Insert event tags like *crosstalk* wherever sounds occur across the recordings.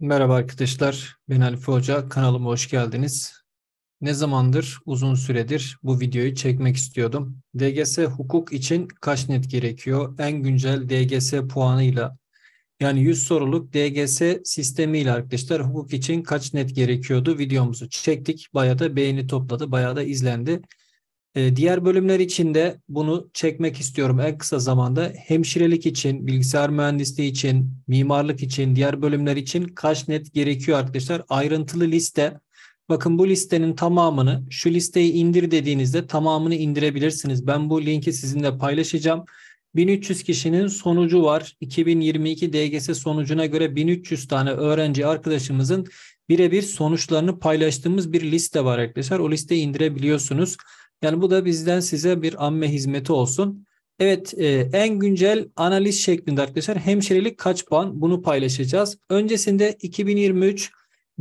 Merhaba arkadaşlar, ben Alfi Hoca, kanalıma hoş geldiniz. Ne zamandır, uzun süredir bu videoyu çekmek istiyordum. DGS hukuk için kaç net gerekiyor? En güncel DGS puanıyla, yani 100 soruluk DGS sistemiyle arkadaşlar hukuk için kaç net gerekiyordu videomuzu çektik. Bayağı da beğeni topladı, bayağı da izlendi. Ee, diğer bölümler için de bunu çekmek istiyorum en kısa zamanda. Hemşirelik için, bilgisayar mühendisliği için, mimarlık için, diğer bölümler için kaç net gerekiyor arkadaşlar? Ayrıntılı liste. Bakın bu listenin tamamını şu listeyi indir dediğinizde tamamını indirebilirsiniz. Ben bu linki sizinle paylaşacağım. 1300 kişinin sonucu var. 2022 DGS sonucuna göre 1300 tane öğrenci arkadaşımızın birebir sonuçlarını paylaştığımız bir liste var arkadaşlar. O listeyi indirebiliyorsunuz. Yani bu da bizden size bir amme hizmeti olsun. Evet e, en güncel analiz şeklinde arkadaşlar hemşirelik kaç puan bunu paylaşacağız. Öncesinde 2023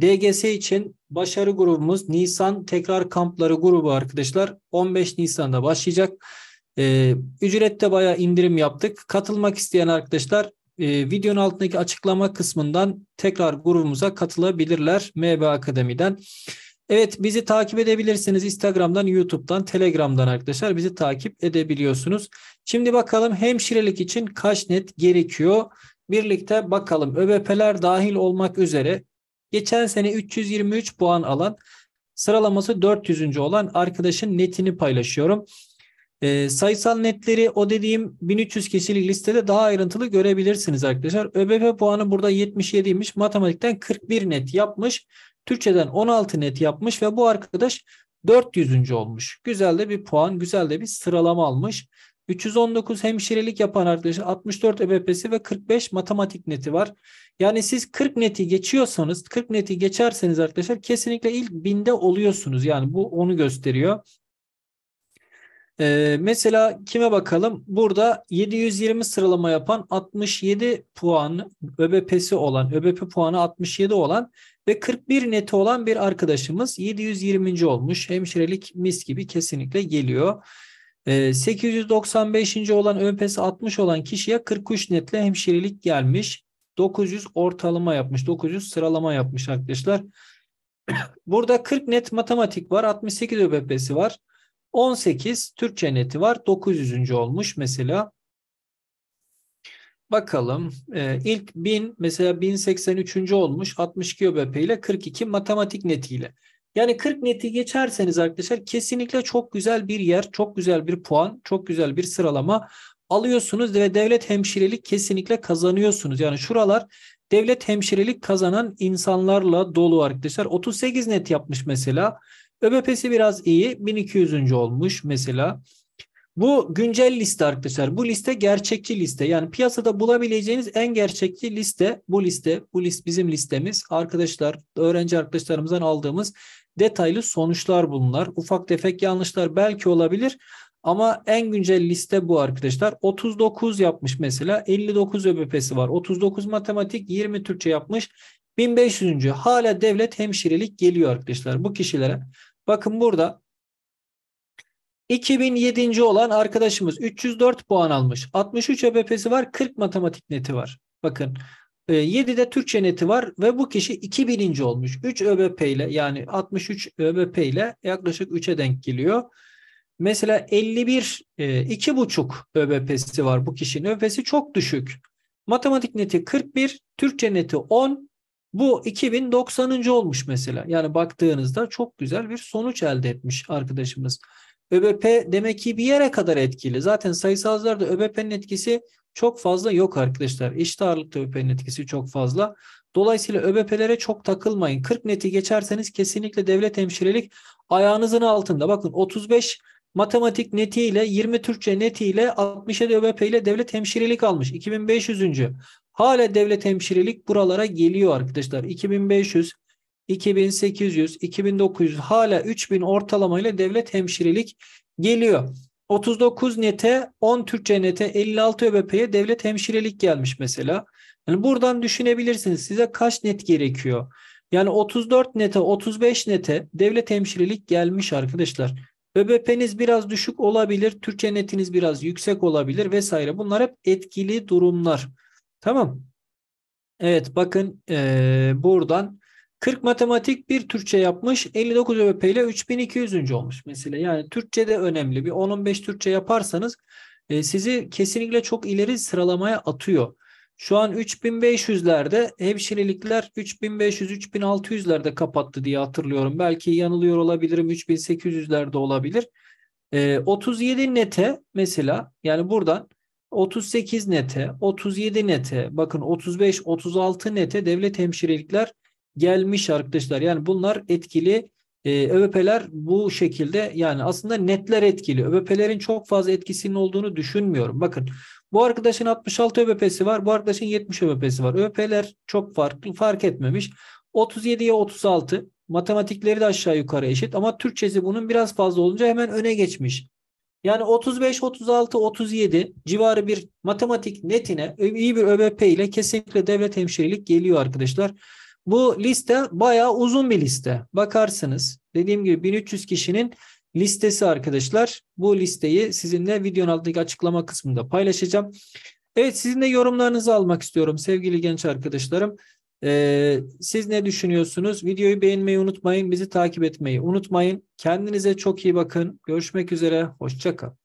DGS için başarı grubumuz Nisan tekrar kampları grubu arkadaşlar 15 Nisan'da başlayacak. E, ücrette bayağı indirim yaptık. Katılmak isteyen arkadaşlar e, videonun altındaki açıklama kısmından tekrar grubumuza katılabilirler MB Akademi'den. Evet bizi takip edebilirsiniz. Instagram'dan, YouTube'dan, Telegram'dan arkadaşlar bizi takip edebiliyorsunuz. Şimdi bakalım hemşirelik için kaç net gerekiyor? Birlikte bakalım. ÖBP'ler dahil olmak üzere geçen sene 323 puan alan sıralaması 400. olan arkadaşın netini paylaşıyorum. E, sayısal netleri o dediğim 1300 kişilik listede daha ayrıntılı görebilirsiniz arkadaşlar. ÖBP puanı burada 77'ymiş. Matematikten 41 net yapmış. Türkçeden 16 net yapmış ve bu arkadaş 400. olmuş. Güzel de bir puan, güzel de bir sıralama almış. 319 hemşirelik yapan arkadaş 64 EBP'si ve 45 matematik neti var. Yani siz 40 neti geçiyorsanız 40 neti geçerseniz arkadaşlar kesinlikle ilk binde oluyorsunuz. Yani bu onu gösteriyor. Ee, mesela kime bakalım? Burada 720 sıralama yapan 67 puan ÖBP'si olan, ÖBP puanı 67 olan ve 41 neti olan bir arkadaşımız 720. olmuş. Hemşirelik mis gibi kesinlikle geliyor. Ee, 895. olan ÖPS 60 olan kişiye 43 netle hemşirelik gelmiş. 900 ortalama yapmış. 900 sıralama yapmış arkadaşlar. *clears throat* Burada 40 net matematik var. 68 ÖBP'si var. 18 Türkçe neti var. 900. olmuş mesela. Bakalım e, ilk 1000 mesela 1083. olmuş 62 ÖBP ile 42 matematik netiyle. Yani 40 neti geçerseniz arkadaşlar kesinlikle çok güzel bir yer, çok güzel bir puan, çok güzel bir sıralama alıyorsunuz ve devlet hemşirelik kesinlikle kazanıyorsunuz. Yani şuralar devlet hemşirelik kazanan insanlarla dolu arkadaşlar. 38 net yapmış mesela. ÖBP'si biraz iyi. 1200. olmuş mesela. Bu güncel liste arkadaşlar. Bu liste gerçekçi liste. Yani piyasada bulabileceğiniz en gerçekçi liste bu liste. Bu list bizim listemiz. Arkadaşlar, öğrenci arkadaşlarımızdan aldığımız detaylı sonuçlar bunlar. Ufak tefek yanlışlar belki olabilir. Ama en güncel liste bu arkadaşlar. 39 yapmış mesela. 59 ÖBP'si var. 39 matematik, 20 Türkçe yapmış. 1500. Hala devlet hemşirelik geliyor arkadaşlar bu kişilere. Bakın burada 2007. olan arkadaşımız 304 puan almış. 63 ÖBP'si e var, 40 matematik neti var. Bakın 7'de e, Türkçe neti var ve bu kişi 2000. olmuş. 3 ÖBP e ile yani 63 ÖBP ile yaklaşık 3'e denk geliyor. Mesela 51 2,5 ÖBP'si var bu kişinin. ÖBP'si çok düşük. Matematik neti 41, Türkçe neti 10, bu 2090. olmuş mesela. Yani baktığınızda çok güzel bir sonuç elde etmiş arkadaşımız. ÖBP demek ki bir yere kadar etkili. Zaten sayısallarda ÖBP'nin etkisi çok fazla yok arkadaşlar. Eşit ağırlıkta ÖBP'nin etkisi çok fazla. Dolayısıyla ÖBP'lere çok takılmayın. 40 neti geçerseniz kesinlikle devlet hemşirelik ayağınızın altında. Bakın 35 matematik netiyle 20 Türkçe netiyle 67 ÖBP ile devlet hemşirelik almış. 2500. Hala devlet hemşirelik buralara geliyor arkadaşlar. 2500, 2800, 2900 hala 3000 ortalamayla devlet hemşirelik geliyor. 39 nete 10 Türkçe nete 56 ÖBP'ye devlet hemşirelik gelmiş mesela. Yani buradan düşünebilirsiniz size kaç net gerekiyor. Yani 34 nete 35 nete devlet hemşirelik gelmiş arkadaşlar. ÖBP'niz biraz düşük olabilir, Türkçe netiniz biraz yüksek olabilir vesaire. Bunlar hep etkili durumlar. Tamam. Evet bakın e, buradan 40 matematik bir Türkçe yapmış 59 ÖP ile 3200. olmuş mesela. Yani Türkçe de önemli. Bir 10-15 Türkçe yaparsanız e, sizi kesinlikle çok ileri sıralamaya atıyor. Şu an 3500'lerde hemşirelikler 3500-3600'lerde kapattı diye hatırlıyorum. Belki yanılıyor olabilirim 3800'lerde olabilir. E, 37 nete mesela yani buradan 38 nete, 37 nete, bakın 35, 36 nete devlet hemşirelikler gelmiş arkadaşlar. Yani bunlar etkili e, ÖVP'ler bu şekilde yani aslında netler etkili. ÖVP'lerin çok fazla etkisinin olduğunu düşünmüyorum. Bakın bu arkadaşın 66 ÖVP'si var. Bu arkadaşın 70 ÖVP'si var. ÖVP'ler çok farklı fark etmemiş. 37'ye 36 matematikleri de aşağı yukarı eşit ama Türkçesi bunun biraz fazla olunca hemen öne geçmiş. Yani 35, 36, 37 civarı bir matematik netine iyi bir ÖBP ile kesinlikle devlet hemşirelik geliyor arkadaşlar. Bu liste bayağı uzun bir liste. Bakarsınız dediğim gibi 1300 kişinin listesi arkadaşlar. Bu listeyi sizinle videonun altındaki açıklama kısmında paylaşacağım. Evet sizin de yorumlarınızı almak istiyorum sevgili genç arkadaşlarım. Ee, siz ne düşünüyorsunuz? Videoyu beğenmeyi unutmayın. Bizi takip etmeyi unutmayın. Kendinize çok iyi bakın. Görüşmek üzere. Hoşçakalın.